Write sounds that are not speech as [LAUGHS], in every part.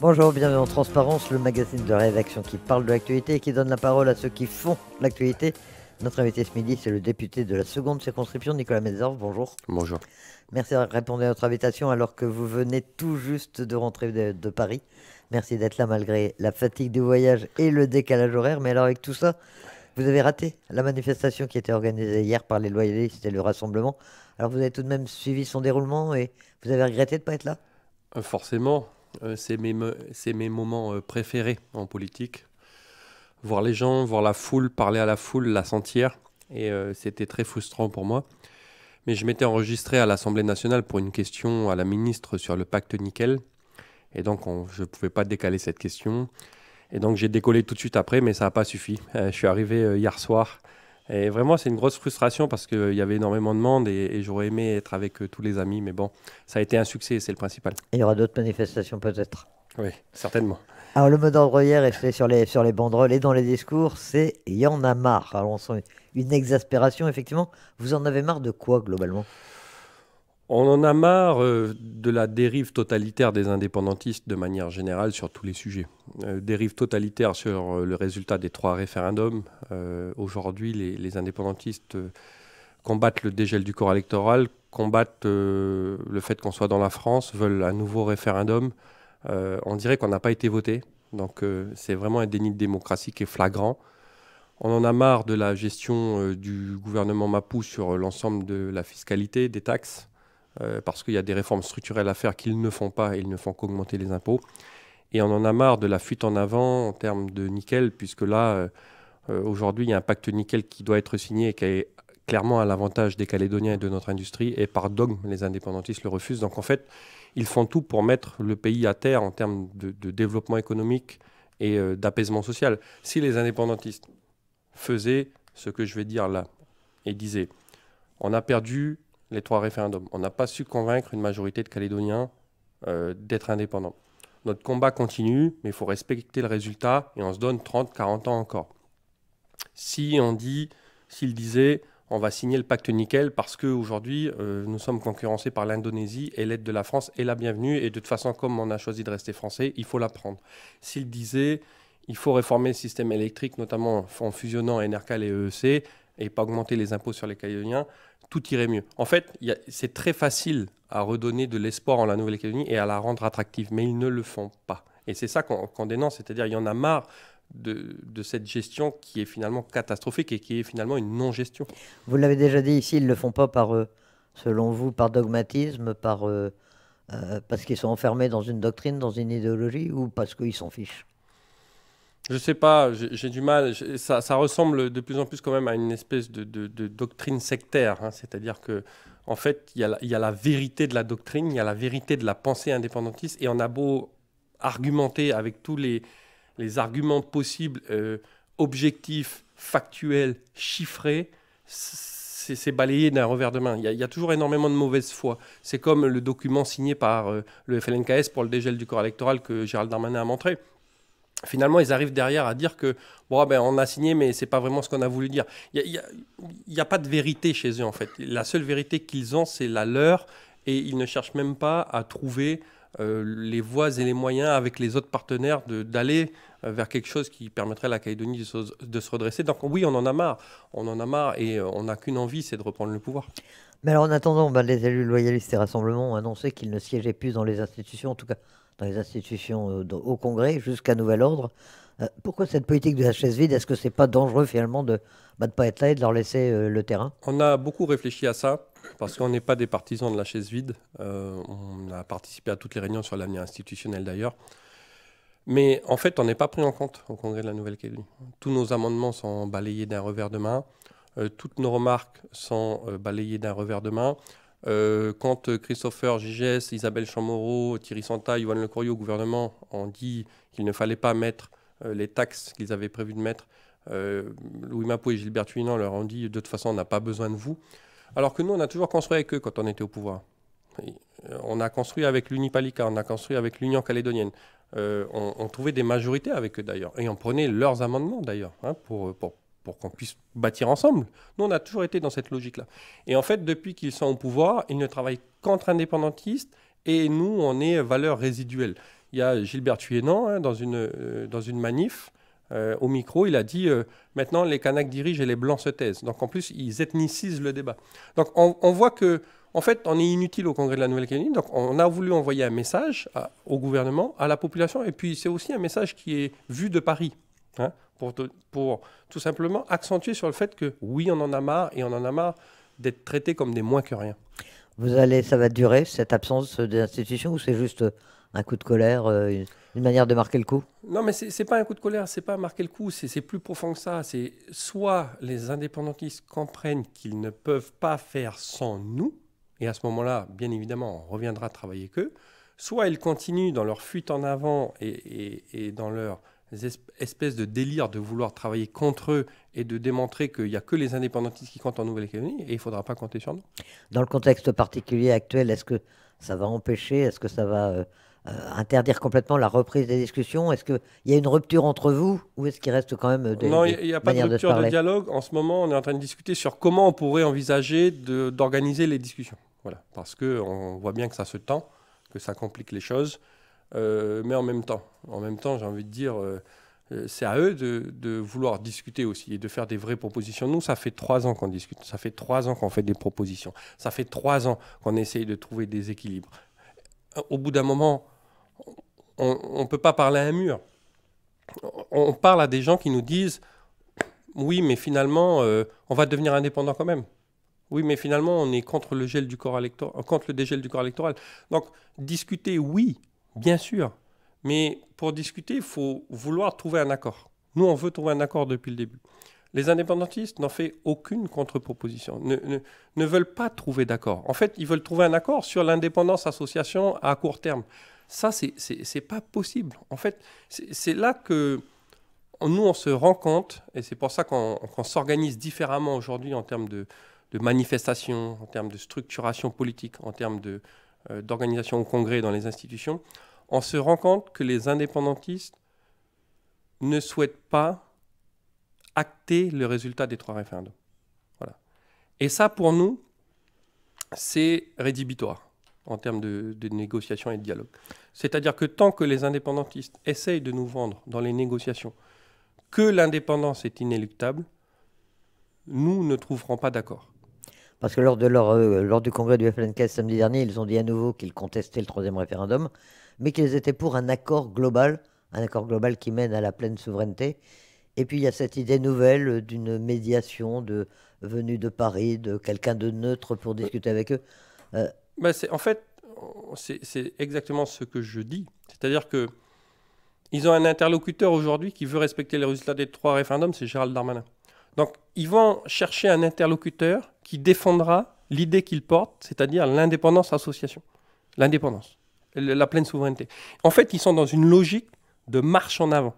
Bonjour, bienvenue en Transparence, le magazine de rédaction qui parle de l'actualité et qui donne la parole à ceux qui font l'actualité. Notre invité ce midi, c'est le député de la seconde circonscription, Nicolas Metzorf. Bonjour. Bonjour. Merci de répondre à notre invitation alors que vous venez tout juste de rentrer de, Paris. Merci d'être là malgré la fatigue du voyage et le décalage horaire. Mais alors avec tout ça, vous avez raté la manifestation qui était organisée hier par les loyalistes et le rassemblement. Alors vous avez tout de même suivi son déroulement et vous avez regretté de ne pas être là euh, Forcément, euh, c'est mes, moments euh, préférés en politique. Voir les gens, voir la foule, parler à la foule, la sentir. Et euh, c'était très frustrant pour moi. Mais je m'étais enregistré à l'Assemblée nationale pour une question à la ministre sur le pacte nickel. Et donc, je ne pouvais pas décaler cette question. Et donc, j'ai décollé tout de suite après, mais ça n'a pas suffi. je suis arrivé hier soir et vraiment, c'est une grosse frustration parce qu'il euh, y avait énormément de monde et, j'aurais aimé être avec euh, tous les amis. Mais bon, ça a été un succès, c'est le principal. il y aura d'autres manifestations peut-être Oui, certainement. Alors, le mot d'ordre hier, est sur les, sur les banderoles et dans les discours, c'est il y en a marre. Alors, on une exaspération, effectivement. Vous en avez marre de quoi, globalement on en a marre euh, de la dérive totalitaire des indépendantistes de manière générale sur tous les sujets. Euh, dérive totalitaire sur euh, le résultat des trois référendums. Aujourd'hui, les, les, indépendantistes combattent le dégel du corps électoral, combattent le fait qu'on soit dans la France, veulent un nouveau référendum. on dirait qu'on n'a pas été voté. Donc c'est vraiment un déni de démocratie qui est flagrant. On en a marre de la gestion du gouvernement Mapou sur l'ensemble de la fiscalité, des taxes. Euh, parce qu'il y a des réformes structurelles à faire qu'ils ne font pas, et ils ne font qu'augmenter les impôts. Et on en a marre de la fuite en avant en termes de nickel, puisque là, euh, euh, aujourd'hui, il y a un pacte nickel qui doit être signé et qui est clairement à l'avantage des Calédoniens et de notre industrie, et par dogme, les indépendantistes le refusent. Donc en fait, ils font tout pour mettre le pays à terre en termes de, développement économique et d'apaisement social. Si les indépendantistes faisaient ce que je vais dire là et disaient, on a perdu les trois référendums. On n'a pas su convaincre une majorité de Calédoniens euh, d'être indépendants. Notre combat continue, mais il faut respecter le résultat et on se donne 30, 40 ans encore. Si on dit, s'il disait, on va signer le pacte nickel parce qu'aujourd'hui, euh, nous sommes concurrencés par l'Indonésie et l'aide de la France est la bienvenue. Et de toute façon, comme on a choisi de rester français, il faut la prendre. S'il disait, il faut réformer le système électrique, notamment en fusionnant Enercal et EEC, et pas augmenter les impôts sur les Calédoniens, tout irait mieux. En fait, c'est très facile à redonner de l'espoir en la Nouvelle-Calédonie et à la rendre attractive, mais ils ne le font pas. Et c'est ça qu'on dénonce, c'est-à-dire il y en a marre de, cette gestion qui est finalement catastrophique et qui est finalement une non-gestion. Vous l'avez déjà dit ici, ils ne le font pas par, euh, selon vous, par dogmatisme, par, euh, euh, parce qu'ils sont enfermés dans une doctrine, dans une idéologie ou parce qu'ils s'en fichent je sais pas, j'ai du mal. Ça, ressemble de plus en plus quand même à une espèce de, doctrine sectaire. Hein. C'est-à-dire que, en fait, il y, a la vérité de la doctrine, il y a la vérité de la pensée indépendantiste, et on a beau argumenter avec tous les, arguments possibles, euh, objectifs, factuels, chiffrés, c'est balayé d'un revers de main. Il y, a, toujours énormément de mauvaise foi. C'est comme le document signé par euh, le FLNKS pour le dégel du corps électoral que Gérald Darmanin a montré finalement, ils arrivent derrière à dire que bon, ah ben, on a signé, mais c'est pas vraiment ce qu'on a voulu dire. Il n'y a, pas de vérité chez eux, en fait. La seule vérité qu'ils ont, c'est la leur, et ils ne cherchent même pas à trouver euh, les voies et les moyens avec les autres partenaires d'aller euh, vers quelque chose qui permettrait à la Calédonie de se, redresser. Donc oui, on en a marre. On en a marre et euh, on n'a qu'une envie, c'est de reprendre le pouvoir. Mais alors en attendant, ben, les élus loyalistes et rassemblements ont annoncé qu'ils ne siégeaient plus dans les institutions, en tout cas dans les institutions euh, au Congrès jusqu'à nouvel ordre. Euh, pourquoi cette politique de la chaise vide Est-ce que ce n'est pas dangereux finalement de ne bah, pas être là et de leur laisser euh, le terrain On a beaucoup réfléchi à ça parce qu'on n'est pas des partisans de la chaise vide. on a participé à toutes les réunions sur l'avenir institutionnel d'ailleurs. Mais en fait, on n'est pas pris en compte au Congrès de la Nouvelle-Calédonie. Tous nos amendements sont balayés d'un revers de main. toutes nos remarques sont balayées d'un revers de main. Euh, quand euh, Christopher Gigès, Isabelle Chamorro, Thierry Santa, Yvonne Le Courrier au gouvernement ont dit qu'il ne fallait pas mettre euh, les taxes qu'ils avaient prévu de mettre, Louis Mapou et Gilbert Tuinan leur ont dit de toute façon on n'a pas besoin de vous. Alors que nous on a toujours construit avec eux quand on était au pouvoir. on a construit avec l'Unipalica, on a construit avec l'Union calédonienne. On, trouvait des majorités avec eux d'ailleurs et on prenait leurs amendements d'ailleurs hein, pour, pour pour qu'on puisse bâtir ensemble. Nous, on a toujours été dans cette logique-là. Et en fait, depuis qu'ils sont au pouvoir, ils ne travaillent qu'entre indépendantistes et nous, on est valeur résiduelle. Il y a Gilbert Thuyénan, hein, dans, une, euh, dans une manif, euh, au micro, il a dit euh, maintenant les Kanaks dirigent et les Blancs se taisent. Donc en plus, ils ethnicisent le débat. Donc on, voit que, en fait, on est inutile au Congrès de la Nouvelle-Calédonie. Donc on a voulu envoyer un message au gouvernement, à la population, et puis c'est aussi un message qui est vu de Paris. Hein pour, tout simplement accentuer sur le fait que oui, on en a marre et on en a marre d'être traités comme des moins que rien. Vous allez, ça va durer cette absence d'institution ou c'est juste un coup de colère, euh, une, manière de marquer le coup Non, mais c'est pas un coup de colère, c'est pas marquer le coup, c'est plus profond que ça. C'est soit les indépendantistes comprennent qu'ils ne peuvent pas faire sans nous, et à ce moment-là, bien évidemment, on reviendra travailler qu'eux, soit ils continuent dans leur fuite en avant et, et dans leur espèces de délire de vouloir travailler contre eux et de démontrer qu'il n'y a que les indépendantistes qui comptent en Nouvelle-Calédonie, et il ne faudra pas compter sur nous. Dans le contexte particulier actuel, est-ce que ça va empêcher, est-ce que ça va euh, euh, interdire complètement la reprise des discussions Est-ce qu'il y a une rupture entre vous ou est-ce qu'il reste quand même des Non, il n'y a, pas de rupture de, dialogue. En ce moment, on est en train de discuter sur comment on pourrait envisager d'organiser les discussions. Voilà, parce qu'on voit bien que ça se tend, que ça complique les choses. Euh, mais en même temps, en même temps, j'ai envie de dire euh, euh, c'est à eux de, vouloir discuter aussi et de faire des vraies propositions. Nous, ça fait trois ans qu'on discute, ça fait trois ans qu'on fait des propositions, ça fait trois ans qu'on essaye de trouver des équilibres. Au bout d'un moment, on ne peut pas parler à un mur. On parle à des gens qui nous disent oui, mais finalement, on va devenir indépendant quand même. Oui, mais finalement, on est contre le, gel du corps contre le dégel du corps électoral. Donc, discuter, oui, Bien sûr. Mais pour discuter, il faut vouloir trouver un accord. Nous, on veut trouver un accord depuis le début. Les indépendantistes n'en fait aucune contre-proposition, ne, ne, veulent pas trouver d'accord. En fait, ils veulent trouver un accord sur l'indépendance association à court terme. Ça, n'est pas possible. En fait, c'est là que nous, on se rend compte, et c'est pour ça qu'on s'organise différemment aujourd'hui en termes de, de manifestations, en termes de structuration politique, en termes de, euh, d'organisation au Congrès dans les institutions, on se rend compte que les indépendantistes ne souhaitent pas acter le résultat des trois référendums. Voilà. Et ça, pour nous, c'est rédhibitoire en termes de, de et de dialogue. C'est-à-dire que tant que les indépendantistes essayent de nous vendre dans les négociations que l'indépendance est inéluctable, nous ne trouverons pas d'accord. Parce que lors, de leur, euh, lors du congrès du FNK samedi dernier, ils ont dit à nouveau qu'ils contestaient le troisième référendum, mais qu'ils étaient pour un accord global, un accord global qui mène à la pleine souveraineté. Et puis il y a cette idée nouvelle euh, d'une médiation de, venue de Paris, de quelqu'un de neutre pour bah discuter avec eux. Euh, bah, en fait, c'est exactement ce que je dis. C'est-à-dire que ils ont un interlocuteur aujourd'hui qui veut respecter les résultats des trois référendums, c'est Gérald Darmanin. Donc, ils vont chercher un interlocuteur qui défendra l'idée qu'il porte, c'est-à-dire l'indépendance association, l'indépendance, la pleine souveraineté. En fait, ils sont dans une logique de marche en avant.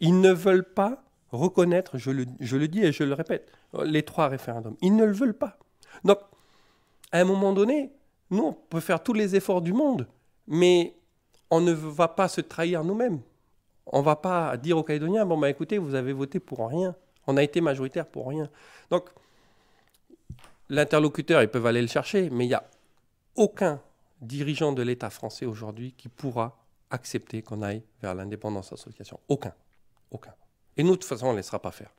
Ils ne veulent pas reconnaître, je le, dis et je le répète, les trois référendums. Ils ne le veulent pas. Donc, à un moment donné, nous, on peut faire tous les efforts du monde, mais on ne va pas se trahir nous-mêmes. On ne va pas dire aux Calédoniens, bon, bah, écoutez, vous avez voté pour rien. On a été majoritaire pour rien. Donc, l'interlocuteur, ils peuvent aller le chercher, mais il n'y a aucun dirigeant de l'État français aujourd'hui qui pourra accepter qu'on aille vers l'indépendance association. Aucun. Aucun. Et nous, de toute façon, on ne laissera pas faire.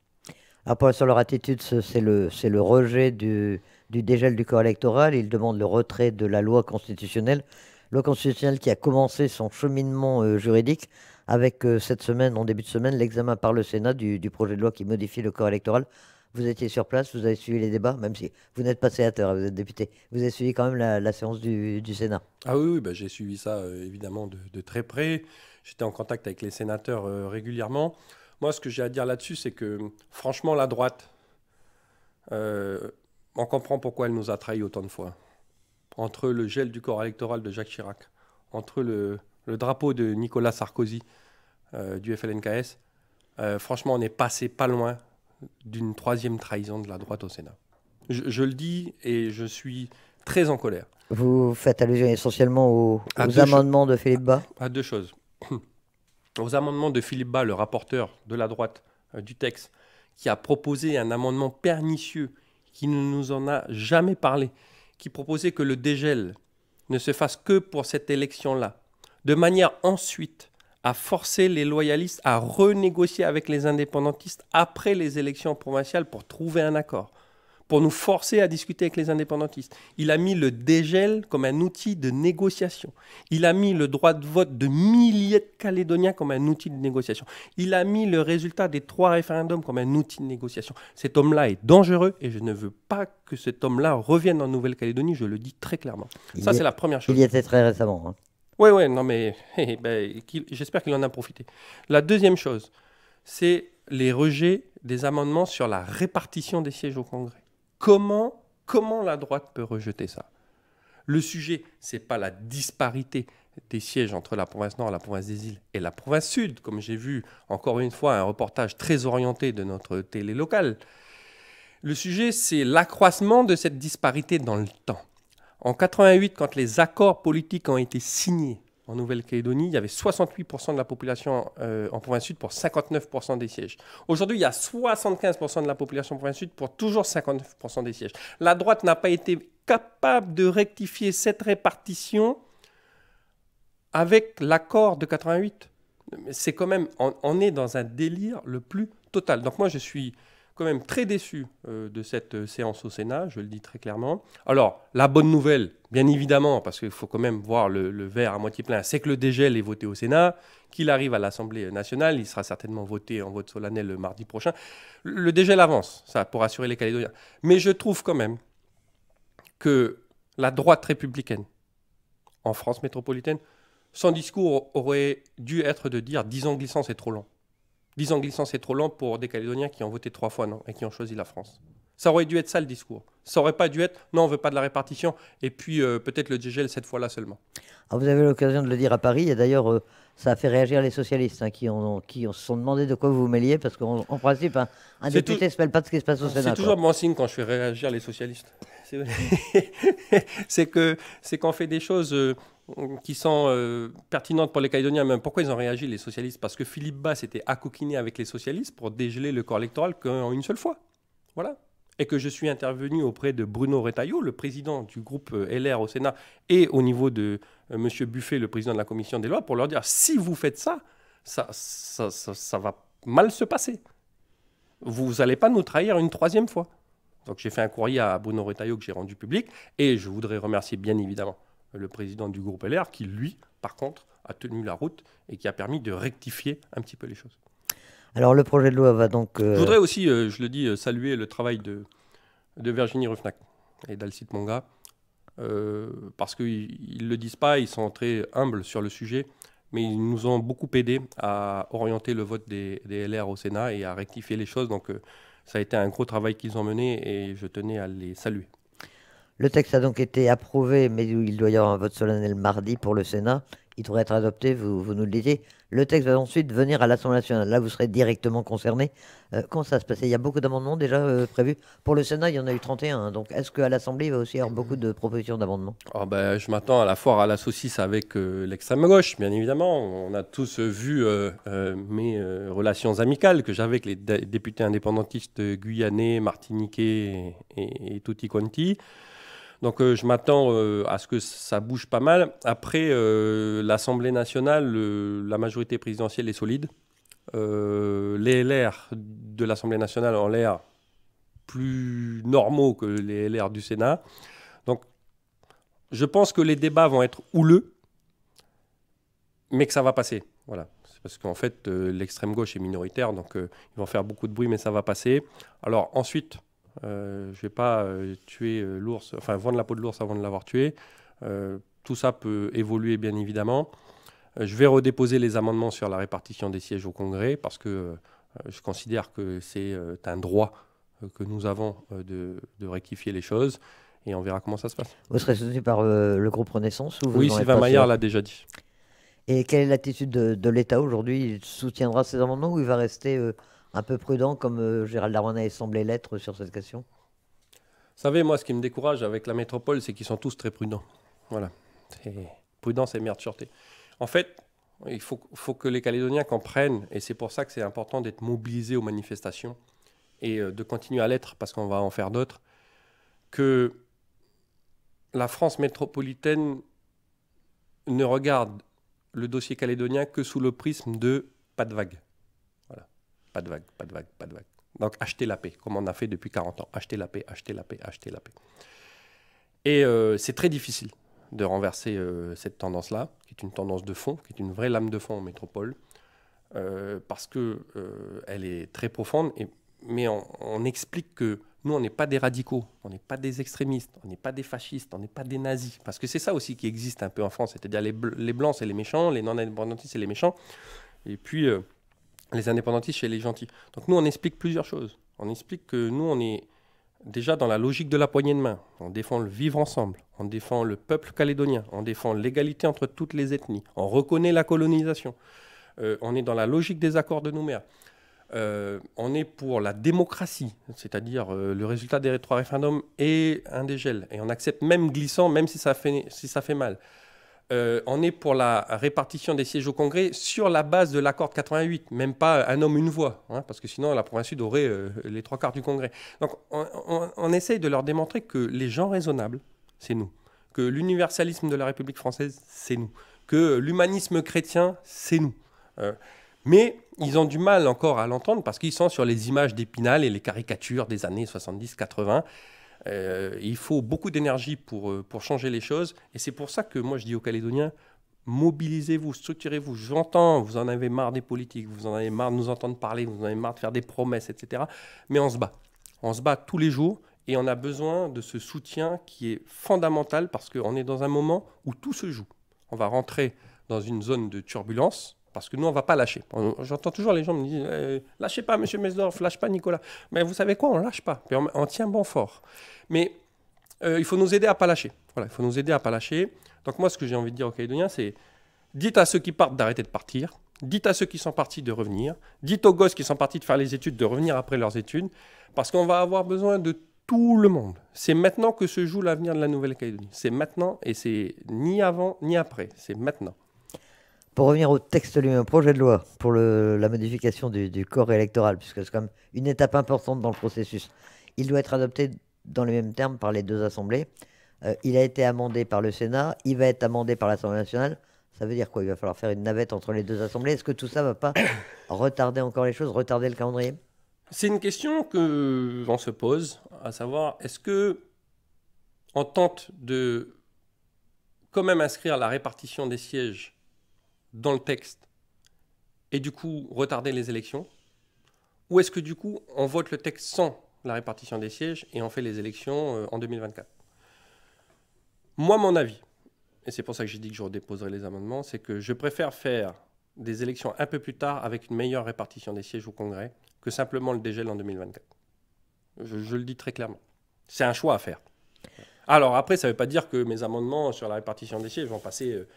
Après, sur leur attitude, c'est le, rejet du, dégel du corps électoral. Ils demandent le retrait de la loi constitutionnelle. Loi constitutionnelle qui a commencé son cheminement euh, juridique avec euh, cette semaine, en début de semaine, l'examen par le Sénat du, du projet de loi qui modifie le corps électoral vous étiez sur place, vous avez suivi les débats, même si vous n'êtes pas sénateur, vous êtes député. Vous avez suivi quand même la, séance du, Sénat. Ah oui, oui bah, j'ai suivi ça euh, évidemment de, très près. J'étais en contact avec les sénateurs euh, régulièrement. Moi, ce que j'ai à dire là-dessus, c'est que franchement, la droite, euh, on comprend pourquoi elle nous a trahis autant de fois. Entre le gel du corps électoral de Jacques Chirac, entre le, le drapeau de Nicolas Sarkozy du FLNKS, franchement, on est passé pas loin d'une troisième trahison de la droite au Sénat. Je, le dis et je suis très en colère. Vous faites allusion essentiellement aux, amendements de Philippe Bas à, deux choses. [CLEARS THROAT] aux amendements de Philippe Bas, le rapporteur de la droite euh, du texte, qui a proposé un amendement pernicieux, qui ne nous en a jamais parlé, qui proposait que le dégel ne se fasse que pour cette élection-là, de manière ensuite a forcé les loyalistes à renégocier avec les indépendantistes après les élections provinciales pour trouver un accord, pour nous forcer à discuter avec les indépendantistes. Il a mis le dégel comme un outil de négociation. Il a mis le droit de vote de milliers de Calédoniens comme un outil de négociation. Il a mis le résultat des trois référendums comme un outil de négociation. Cet homme-là est dangereux et je ne veux pas que cet homme-là revienne en Nouvelle-Calédonie, je le dis très clairement. Ça, c'est la première chose. Il y était très récemment. Hein. Oui, oui, non, mais [LAUGHS] eh, ben, j'espère qu'il en a profité. La deuxième chose, c'est les rejets des amendements sur la répartition des sièges au Congrès. Comment, comment la droite peut rejeter ça Le sujet, c'est pas la disparité des sièges entre la province nord, la province des îles et la province sud, comme j'ai vu encore une fois un reportage très orienté de notre télé locale. Le sujet, c'est l'accroissement de cette disparité dans le temps. En 88, quand les accords politiques ont été signés en Nouvelle-Calédonie, il y avait 68% de la population euh, en province sud pour 59% des sièges. Aujourd'hui, il y a 75% de la population en province sud pour toujours 59% des sièges. La droite n'a pas été capable de rectifier cette répartition avec l'accord de 88. C'est quand même, on, est dans un délire le plus total. Donc moi, je suis quand même très déçu euh, de cette euh, séance au Sénat, je le dis très clairement. Alors, la bonne nouvelle, bien évidemment, parce qu'il faut quand même voir le, verre à moitié plein, c'est que le dégel est voté au Sénat, qu'il arrive à l'Assemblée nationale, il sera certainement voté en vote solennel le mardi prochain. Le dégel avance, ça, pour assurer les Calédoniens. Mais je trouve quand même que la droite républicaine en France métropolitaine, son discours aurait dû être de dire 10 ans glissant, c'est trop long vise en glissant, c'est trop lent pour des Calédoniens qui ont voté trois fois non et qui ont choisi la France. Ça aurait dû être ça le discours. Ça aurait pas dû être non, on veut pas de la répartition et puis euh, peut-être le DGL cette fois-là seulement. Ah, vous avez l'occasion de le dire à Paris et d'ailleurs euh, ça a fait réagir les socialistes hein, qui, ont, qui se sont demandé de quoi vous vous mêliez parce qu'en principe hein, un, député ne se mêle pas de ce qui se passe au Sénat. C'est toujours mon signe quand je fais réagir les socialistes. [LAUGHS] C'est [LAUGHS] c'est qu'on fait des choses. Euh, qui sont euh, pertinentes pour les Calédoniens, Mais pourquoi ils ont réagi, les socialistes Parce que Philippe Bas s'était accoquiné avec les socialistes pour dégeler le corps électoral qu'en une seule fois. Voilà. Et que je suis intervenu auprès de Bruno Retailleau, le président du groupe euh, LR au Sénat, et au niveau de Monsieur M. Buffet, le président de la commission des lois, pour leur dire si vous faites ça, ça, ça, ça, ça va mal se passer. Vous n'allez pas nous trahir une troisième fois. Donc j'ai fait un courrier à Bruno Retailleau que j'ai rendu public, et je voudrais remercier bien évidemment le président du groupe LR, qui, lui, par contre, a tenu la route et qui a permis de rectifier un petit peu les choses. Alors le projet de loi va donc... Euh, je voudrais aussi, euh, je le dis, euh, saluer le travail de, de Virginie Ruffnac et d'Alcide Monga, parce qu'ils ne le disent pas, ils sont très humbles sur le sujet, mais ils nous ont beaucoup aidés à orienter le vote des, des LR au Sénat et à rectifier les choses. Donc ça a été un gros travail qu'ils ont mené et je tenais à les saluer. Le texte a donc été approuvé, mais il doit y avoir un vote solennel mardi pour le Sénat. Il devrait être adopté, vous, nous le disiez. Le texte va ensuite venir à l'Assemblée nationale. Là, vous serez directement concerné. Euh, comment ça se passe Il y a beaucoup d'amendements déjà euh, prévus. Pour le Sénat, il y en a eu 31. Hein. donc, est-ce qu'à l'Assemblée, il va aussi y avoir beaucoup de propositions d'amendements ah, ben, Je m'attends à la fois à la saucisse avec euh, l'extrême gauche, bien évidemment. On a tous vu mes relations amicales que j'avais avec les députés indépendantistes guyanais, martiniquais et, et, et tutti donc euh, je m'attends euh, à ce que ça bouge pas mal. Après, euh, l'Assemblée nationale, la majorité présidentielle est solide. les LR de l'Assemblée nationale ont l'air plus normaux que les LR du Sénat. Donc, je pense que les débats vont être houleux, mais que ça va passer. Voilà. C'est parce qu'en fait, l'extrême gauche est minoritaire, donc ils vont faire beaucoup de bruit, mais ça va passer. Alors ensuite, euh, je ne vais pas euh, tuer euh, l'ours, enfin vendre la peau de l'ours avant de l'avoir tué. tout ça peut évoluer bien évidemment. je vais redéposer les amendements sur la répartition des sièges au Congrès parce que je considère que c'est un droit que nous avons de, rectifier les choses et on verra comment ça se passe. Vous serez soutenu par le groupe Renaissance ou vous Oui, Sylvain Maillard l'a déjà dit. Et quelle est l'attitude de, l'État aujourd'hui Il soutiendra ces amendements ou il va rester un peu prudent comme euh, Gérald Darmanin semblait l'être sur cette question Vous savez, moi, ce qui me décourage avec la métropole, c'est qu'ils sont tous très prudents. Voilà. Prudence et merde sûreté. En fait, il faut, que les Calédoniens comprennent, et c'est pour ça que c'est important d'être mobilisés aux manifestations et euh, de continuer à l'être parce qu'on va en faire d'autres, que la France métropolitaine ne regarde le dossier calédonien que sous le prisme de pas de vague. Pas de vague, pas de vague, pas de vague. Donc acheter la paix, comme on a fait depuis 40 ans. Acheter la paix, acheter la paix, acheter la paix. Et euh, c'est très difficile de renverser euh, cette tendance-là, qui est une tendance de fond, qui est une vraie lame de fond en métropole, euh, parce qu'elle elle est très profonde. Et, mais on, explique que nous, on n'est pas des radicaux, on n'est pas des extrémistes, on n'est pas des fascistes, on n'est pas des nazis. Parce que c'est ça aussi qui existe un peu en France, c'est-à-dire les, les, blancs, c'est les méchants, les non-indépendantistes, c'est les méchants. Et puis, les indépendantistes chez les gentils. Donc nous, on explique plusieurs choses. On explique que nous, on est déjà dans la logique de la poignée de main. On défend le vivre ensemble, on défend le peuple calédonien, on défend l'égalité entre toutes les ethnies, on reconnaît la colonisation, euh, on est dans la logique des accords de Nouméa. Euh, on est pour la démocratie, c'est-à-dire euh, le résultat des trois référendums et un dégel. Et on accepte même glissant, même si ça fait mal. Euh, on est pour la répartition des sièges au Congrès sur la base de l'accord de 88, même pas un homme, une voix, hein, parce que sinon la province sud aurait euh, les trois quarts du Congrès. Donc on, essaye de leur démontrer que les gens raisonnables, c'est nous, que l'universalisme de la République française, c'est nous, que l'humanisme chrétien, c'est nous. Euh, mais ils ont du mal encore à l'entendre parce qu'ils sont sur les images d'Épinal et les caricatures des années 70-80. Euh, il faut beaucoup d'énergie pour, euh, pour changer les choses. Et c'est pour ça que moi, je dis aux Calédoniens, mobilisez-vous, structurez-vous. J'entends, vous en avez marre des politiques, vous en avez marre de nous entendre parler, vous en avez marre de faire des promesses, etc. Mais on se bat. On se bat tous les jours et on a besoin de ce soutien qui est fondamental parce qu'on est dans un moment où tout se joue. On va rentrer dans une zone de turbulence parce que nous, on ne va pas lâcher. J'entends toujours les gens me dire eh, lâchez pas, monsieur Mesdorf, lâche pas, Nicolas. Mais vous savez quoi On lâche pas. on, tient bon fort. Mais euh, il faut nous aider à pas lâcher. Voilà, il faut nous aider à pas lâcher. Donc, moi, ce que j'ai envie de dire aux Calédoniens, c'est dites à ceux qui partent d'arrêter de partir. Dites à ceux qui sont partis de revenir. Dites aux gosses qui sont partis de faire les études de revenir après leurs études. Parce qu'on va avoir besoin de tout le monde. C'est maintenant que se joue l'avenir de la Nouvelle-Calédonie. C'est maintenant et c'est ni avant ni après. C'est maintenant. Pour revenir au texte lui-même, projet de loi pour le, la modification du, corps électoral, puisque c'est quand même une étape importante dans le processus, il doit être adopté dans les mêmes termes par les deux assemblées. Euh, il a été amendé par le Sénat, il va être amendé par l'Assemblée nationale. Ça veut dire quoi Il va falloir faire une navette entre les deux assemblées. Est-ce que tout ça va pas [COUGHS] retarder encore les choses, retarder le calendrier C'est une question que l'on se pose, à savoir est-ce que en tente de quand même inscrire la répartition des sièges dans le texte et du coup retarder les élections Ou est-ce que du coup on vote le texte sans la répartition des sièges et on fait les élections euh, en 2024 Moi, mon avis, et c'est pour ça que j'ai dit que je redéposerai les amendements, c'est que je préfère faire des élections un peu plus tard avec une meilleure répartition des sièges au Congrès que simplement le dégel en 2024. Je, le dis très clairement. C'est un choix à faire. Alors après, ça ne veut pas dire que mes amendements sur la répartition des sièges vont passer... Euh,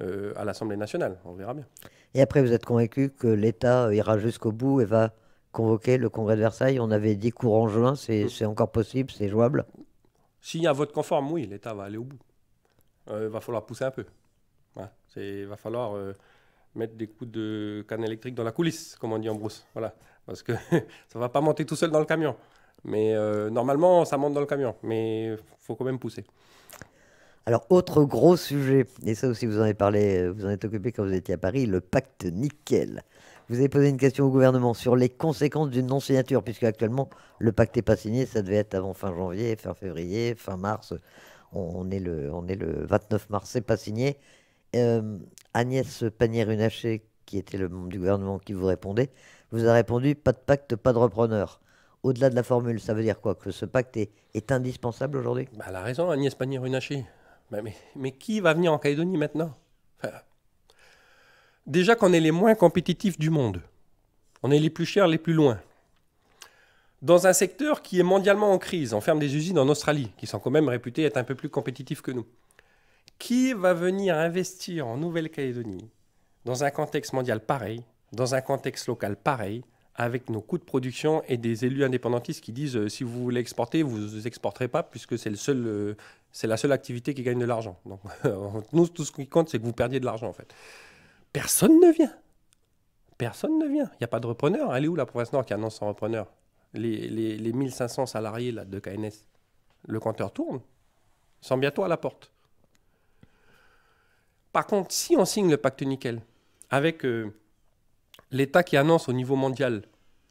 euh, à l'Assemblée nationale. On verra bien. Et après, vous êtes convaincu que l'État ira jusqu'au bout et va convoquer le Congrès de Versailles On avait dit courant juin, c'est hmm. encore possible, c'est jouable S'il y a un vote conforme, oui, l'État va aller au bout. Il euh, va falloir pousser un peu. il hein, va falloir euh, mettre des coups de canne électrique dans la coulisse, comme on dit en brousse. Voilà. Parce que [LAUGHS] ça ne va pas monter tout seul dans le camion. Mais normalement, ça monte dans le camion. Mais il faut quand même pousser. Alors, autre gros sujet, et ça aussi vous en avez parlé, euh, vous en êtes occupé quand vous étiez à Paris, le pacte nickel. Vous avez posé une question au gouvernement sur les conséquences d'une non-signature, puisque actuellement, le pacte n'est pas signé, ça devait être avant fin janvier, fin février, fin mars. On, est, le, on est le 29 mars, c'est pas signé. Euh, Agnès Pannier-Runacher, qui était le membre du gouvernement qui vous répondait, vous a répondu pas de pacte, pas de repreneur au-delà de la formule, ça veut dire quoi Que ce pacte est, indispensable aujourd'hui bah, Elle a raison, Agnès Pannier-Runacher. Bah, mais, qui va venir en Calédonie maintenant Déjà qu'on est les moins compétitifs du monde. On est les plus chers, les plus loin. Dans un secteur qui est mondialement en crise, on ferme des usines en Australie, qui sont quand même réputées être un peu plus compétitives que nous. Qui va venir investir en Nouvelle-Calédonie dans un contexte mondial pareil, dans un contexte local pareil, avec nos coûts de production et des élus indépendantistes qui disent euh, si vous voulez exporter, vous ne exporterez pas puisque c'est seul, euh, la seule activité qui gagne de l'argent. Donc [LAUGHS] nous, tout ce qui compte, c'est que vous perdiez de l'argent en fait. Personne ne vient. Personne ne vient. Il n'y a pas de repreneur. Elle est où la province Nord qui annonce son repreneur les, les, les, 1500 salariés là, de KNS. Le compteur tourne. sans sont bientôt à la porte. Par contre, si on signe le pacte nickel avec... Euh, l'État qui annonce au niveau mondial,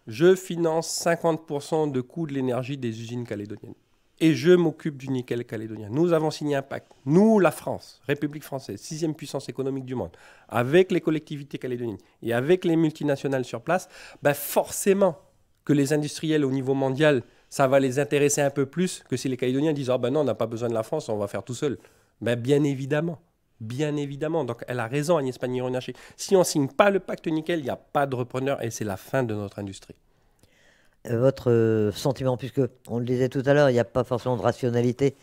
je finance 50% de coût de l'énergie des usines calédoniennes et je m'occupe du nickel calédonien. Nous avons signé un pacte, nous, la France, République française, sixième puissance économique du monde, avec les collectivités calédoniennes et avec les multinationales sur place, ben forcément que les industriels au niveau mondial, ça va les intéresser un peu plus que si les Calédoniens disent ⁇ Ah ben non, on n'a pas besoin de la France, on va faire tout seul ben ⁇ Bien évidemment. Bien évidemment. Donc, elle a raison, Agnès Pannier-Runacher. Si on ne signe pas le pacte nickel, il n'y a pas de repreneur et c'est la fin de notre industrie. Euh, votre euh, sentiment, puisque on le disait tout à l'heure, il n'y a pas forcément de rationalité.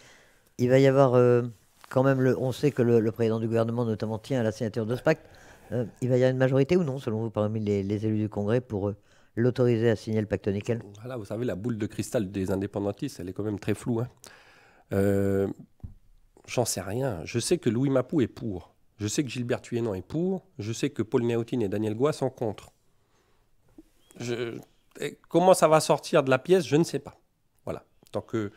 Il va y avoir euh, quand même, on sait que le, président du gouvernement notamment tient à la signature de ce pacte. il va y avoir une majorité ou non, selon vous, parmi les, élus du Congrès pour l'autoriser à signer le pacte nickel Voilà, vous savez, la boule de cristal des indépendantistes, elle est quand même très floue. Hein. J'en sais rien. Je sais que Louis Mapou est pour. Je sais que Gilbert Thuyénan est pour. Je sais que Paul Néotine et Daniel Gois sont contre. Comment ça va sortir de la pièce, je ne sais pas. Voilà. Tant que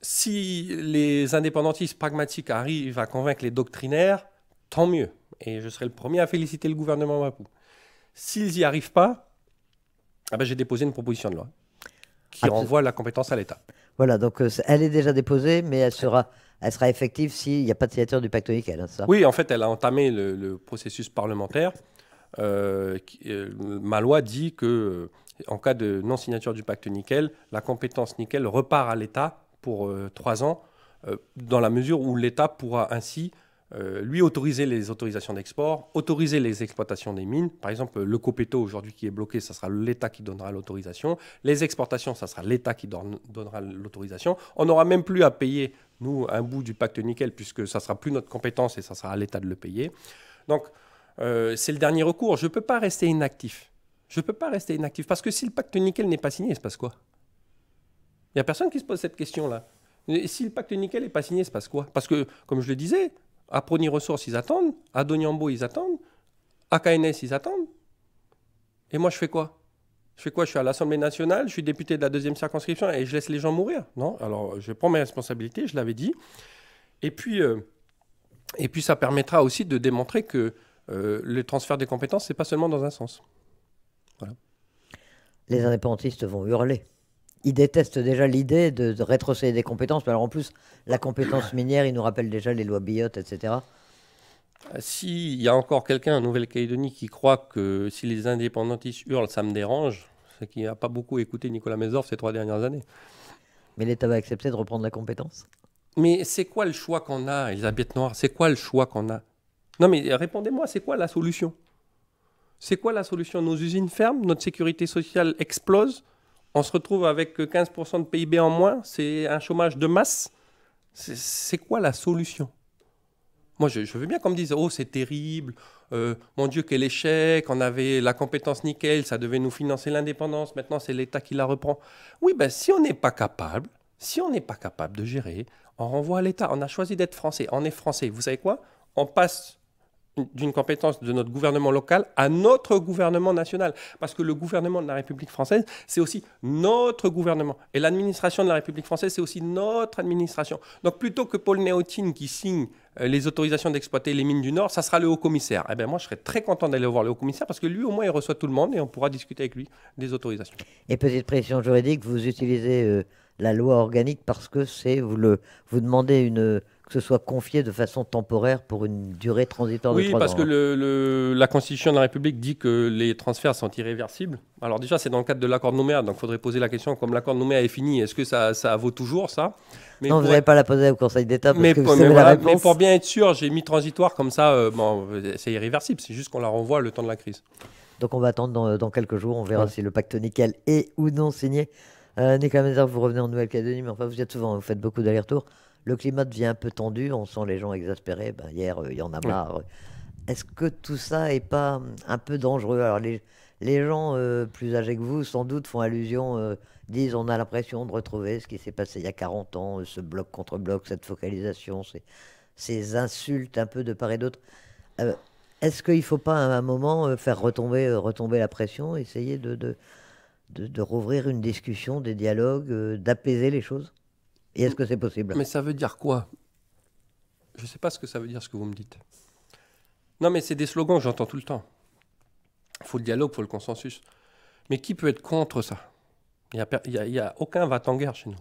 si les indépendantistes pragmatiques arrivent à convaincre les doctrinaires, tant mieux. Et je serai le premier à féliciter le gouvernement Mapou. S'ils n'y arrivent pas, ah ben, j'ai déposé une proposition de loi qui renvoie la compétence à l'État. Voilà, donc euh, elle est déjà déposée, mais elle sera elle sera effective s'il n'y a pas de signature du pacte nickel, hein, ça Oui, en fait, elle a entamé le, processus parlementaire. Euh, euh, ma loi dit que, euh, en cas de non-signature du pacte nickel, la compétence nickel repart à l'État pour trois ans, dans la mesure où l'État pourra ainsi euh, lui autoriser les autorisations d'export, autoriser les exploitations des mines. Par exemple, le Copeto aujourd'hui qui est bloqué, ça sera l'État qui donnera l'autorisation. Les exportations, ça sera l'État qui donnera l'autorisation. On n'aura même plus à payer, nous, un bout du pacte nickel, puisque ça sera plus notre compétence et ça sera à l'État de le payer. Donc, euh, c'est le dernier recours. Je ne peux pas rester inactif. Je ne peux pas rester inactif. Parce que si le pacte nickel n'est pas signé, il se passe quoi Il n'y a personne qui se pose cette question-là. Si le pacte nickel n'est pas signé, il se passe quoi Parce que, comme je le disais, à Prony Ressources, ils attendent. À Doniambo, ils attendent. À KNS, ils attendent. Et moi, je fais quoi Je fais quoi Je suis à l'Assemblée nationale, je suis député de la deuxième circonscription et je laisse les gens mourir. Non, alors je prends mes responsabilités, je l'avais dit. Et puis, euh, et puis, ça permettra aussi de démontrer que euh, le transfert des compétences, c'est pas seulement dans un sens. Les indépendantistes vont hurler il déteste déjà l'idée de, rétrocéder des compétences. alors en plus, la compétence [COUGHS] minière, il nous rappelle déjà les lois Biot, etc. Euh, S'il y a encore quelqu'un en Nouvelle-Calédonie qui croit que si les indépendantistes hurlent, ça me dérange, c'est qu'il n'a pas beaucoup écouté Nicolas Mézor ces trois dernières années. Mais l'État va accepter de reprendre la compétence Mais c'est quoi le choix qu'on a, Elisabeth Noire C'est quoi le choix qu'on a Non mais répondez-moi, c'est quoi la solution C'est quoi la solution Nos usines ferment, notre sécurité sociale explose, on se retrouve avec 15% de PIB en moins, c'est un chômage de masse. C'est quoi la solution Moi, je, veux bien qu'on me dise, oh, c'est terrible, euh, mon Dieu, quel échec, on avait la compétence nickel, ça devait nous financer l'indépendance, maintenant c'est l'État qui la reprend. Oui, ben si on n'est pas capable, si on n'est pas capable de gérer, on renvoie à l'État. On a choisi d'être français, on est français. Vous savez quoi On passe d'une compétence de notre gouvernement local à notre gouvernement national. Parce que le gouvernement de la République française, c'est aussi notre gouvernement. Et l'administration de la République française, c'est aussi notre administration. Donc plutôt que Paul Néotine qui signe euh, les autorisations d'exploiter les mines du Nord, ça sera le haut-commissaire. Eh bien, moi, je serais très content d'aller voir le haut-commissaire parce que lui, au moins, il reçoit tout le monde et on pourra discuter avec lui des autorisations. Et petite pression juridique, vous utilisez euh, la loi organique parce que c'est vous, vous demandez une que ce soit confié de façon temporaire pour une durée transitoire oui, de Oui, parce que hein. le, la Constitution de la République dit que les transferts sont irréversibles. Alors déjà, c'est dans le cadre de l'accord de Nouméa, donc il faudrait poser la question, comme l'accord de Nouméa est fini, est-ce que ça, vaut toujours ça mais Non, vous n'allez pas la poser au Conseil d'État parce mais, que pour, la mais pour bien être sûr, j'ai mis transitoire comme ça, euh, bon, c'est irréversible, c'est juste qu'on la renvoie le temps de la crise. Donc on va attendre dans, quelques jours, on verra si le pacte nickel est ou non signé. Euh, Nicolas vous revenez en Nouvelle-Calédonie, mais enfin vous êtes souvent, vous faites beaucoup d'allers-retours le climat devient un peu tendu, on sent les gens exaspérés, ben, hier, euh, il y en a marre. Est-ce que tout ça n'est pas hum, un peu dangereux Alors, les, gens euh, plus âgés que vous, sans doute, font allusion, euh, disent on a l'impression de retrouver ce qui s'est passé il y a 40 ans, ce bloc contre bloc, cette focalisation, ces, ces insultes un peu de part et d'autre. Est-ce qu'il ne faut pas, à un moment, faire retomber, retomber la pression, essayer de, de, rouvrir une discussion, des dialogues, d'apaiser les choses et est-ce que c'est possible Mais ça veut dire quoi Je ne sais pas ce que ça veut dire ce que vous me dites. Non, mais c'est des slogans que j'entends tout le temps. Il faut le dialogue, il faut le consensus. Mais qui peut être contre ça Il n'y a, a, aucun va en guerre chez nous.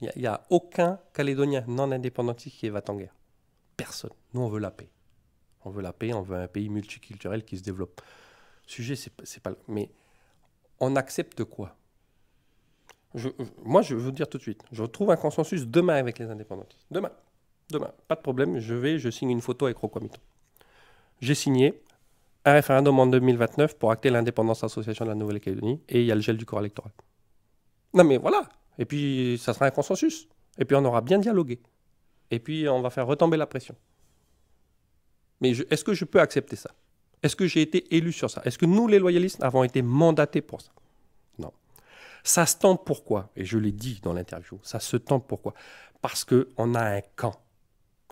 Il n'y a, aucun Calédonien non indépendantiste qui est va en guerre. Personne. Nous, on veut la paix. On veut la paix, on veut un pays multiculturel qui se développe. Sujet, c'est pas. Mais on accepte quoi moi, je veux dire tout de suite, je retrouve un consensus demain avec les indépendantistes. Demain. Demain. Pas de problème, je vais, je signe une photo avec Roquamito. J'ai signé un référendum en 2029 pour acter l'indépendance association de la Nouvelle-Calédonie et il y a le gel du corps électoral. Non mais voilà. Et puis, ça sera un consensus. Et puis, on aura bien dialogué. Et puis, on va faire retomber la pression. Mais est-ce que je peux accepter ça Est-ce que j'ai été élu sur ça Est-ce que nous, les loyalistes, avons été mandatés pour ça ça se tend pourquoi Et je l'ai dit dans l'interview, ça se tend pourquoi Parce qu'on a un camp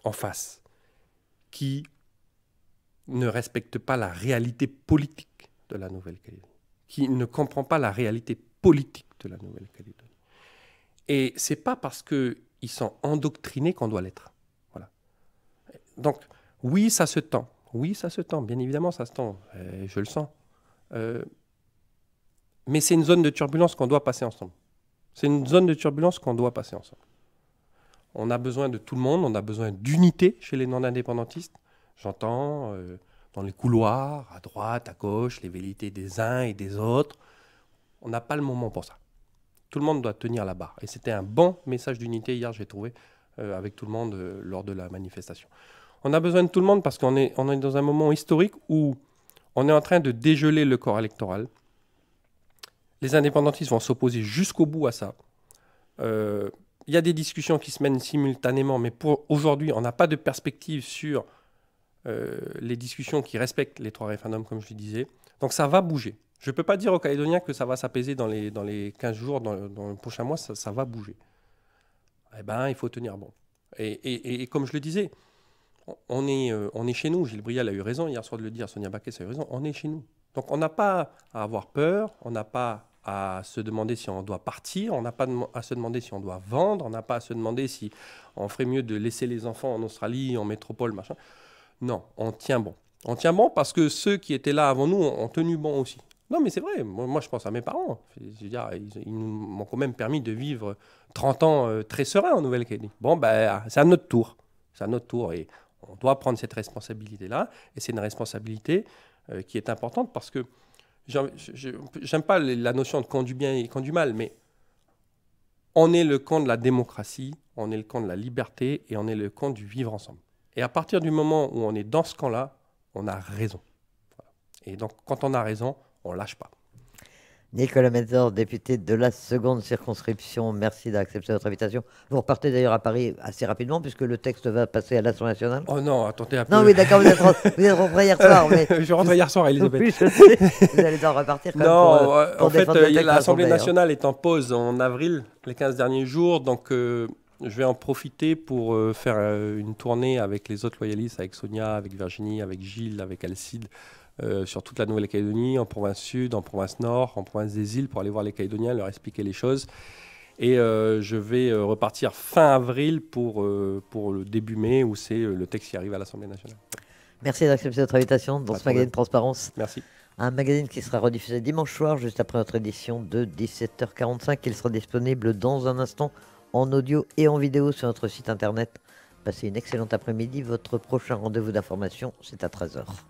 en face qui ne respecte pas la réalité politique de la Nouvelle-Calédonie, qui ne comprend pas la réalité politique de la Nouvelle-Calédonie. Et c'est pas parce qu'ils sont endoctrinés qu'on doit l'être. Voilà. Donc, oui, ça se tend. Oui, ça se tend. Bien évidemment, ça se tend. je le sens. Euh, mais c'est une zone de turbulence qu'on doit passer ensemble. C'est une zone de turbulence qu'on doit passer ensemble. On a besoin de tout le monde, on a besoin d'unité chez les non-indépendantistes. J'entends euh, dans les couloirs, à droite, à gauche, les vérités des uns et des autres. On n'a pas le moment pour ça. Tout le monde doit tenir la barre. Et c'était un bon message d'unité hier, j'ai trouvé, euh, avec tout le monde euh, lors de la manifestation. On a besoin de tout le monde parce qu'on est, est dans un moment historique où on est en train de dégeler le corps électoral. Les indépendantistes vont s'opposer jusqu'au bout à ça. Il euh, y a des discussions qui se mènent simultanément, mais pour aujourd'hui, on n'a pas de perspective sur euh, les discussions qui respectent les trois référendums, comme je le disais. Donc ça va bouger. Je ne peux pas dire aux Calédoniens que ça va s'apaiser dans les, dans les 15 jours, dans le, prochain mois, ça, va bouger. Eh ben, il faut tenir bon. Et, comme je le disais, on est, euh, on est chez nous. Gilles Brial a eu raison hier soir de le dire, Sonia Baquet a eu raison. On est chez nous. Donc on n'a pas à avoir peur, on n'a pas à se demander si on doit partir, on n'a pas à se demander si on doit vendre, on n'a pas à se demander si on ferait mieux de laisser les enfants en Australie, en métropole, machin. Non, on tient bon. On tient bon parce que ceux qui étaient là avant nous ont tenu bon aussi. Non, mais c'est vrai, moi, je pense à mes parents. Je veux dire, ils, nous m'ont quand même permis de vivre 30 ans euh, très serein en Nouvelle-Calédonie. Bon, ben, c'est à notre tour. C'est à notre tour et on doit prendre cette responsabilité-là. Et c'est une responsabilité euh, qui est importante parce que j'aime pas la notion de camp du bien et camp du mal, mais on est le camp de la démocratie, on est le camp de la liberté et on est le camp du vivre ensemble. Et à partir du moment où on est dans ce camp-là, on a raison. Et donc, quand on a raison, on lâche pas. Nicolas Metzor, député de la seconde circonscription, merci d'accepter notre invitation. Vous repartez d'ailleurs à Paris assez rapidement puisque le texte va passer à l'Assemblée nationale. Oh non, attendez un peu. Non, oui, d'accord, vous, [LAUGHS] vous êtes, rentré hier soir. Mais je rentre hier soir, Elisabeth. Vous allez d'en repartir. Quand non, euh, euh, en fait, euh, l'Assemblée nationale est en pause en avril, les 15 derniers jours, donc. je vais en profiter pour faire une tournée avec les autres loyalistes, avec Sonia, avec Virginie, avec Gilles, avec Alcide, euh, sur toute la Nouvelle-Calédonie, en province sud, en province nord, en province des îles, pour aller voir les Calédoniens, leur expliquer les choses. Et euh, je vais euh, repartir fin avril pour, pour le début mai, où c'est le texte qui arrive à l'Assemblée nationale. Merci d'accepter notre invitation dans ce magazine de Transparence. Merci. Un magazine qui sera rediffusé dimanche soir, juste après notre édition de 17h45. Il sera disponible dans un instant en audio et en vidéo sur notre site internet. Passez une excellente après-midi. Votre prochain rendez-vous d'information, c'est à 13h.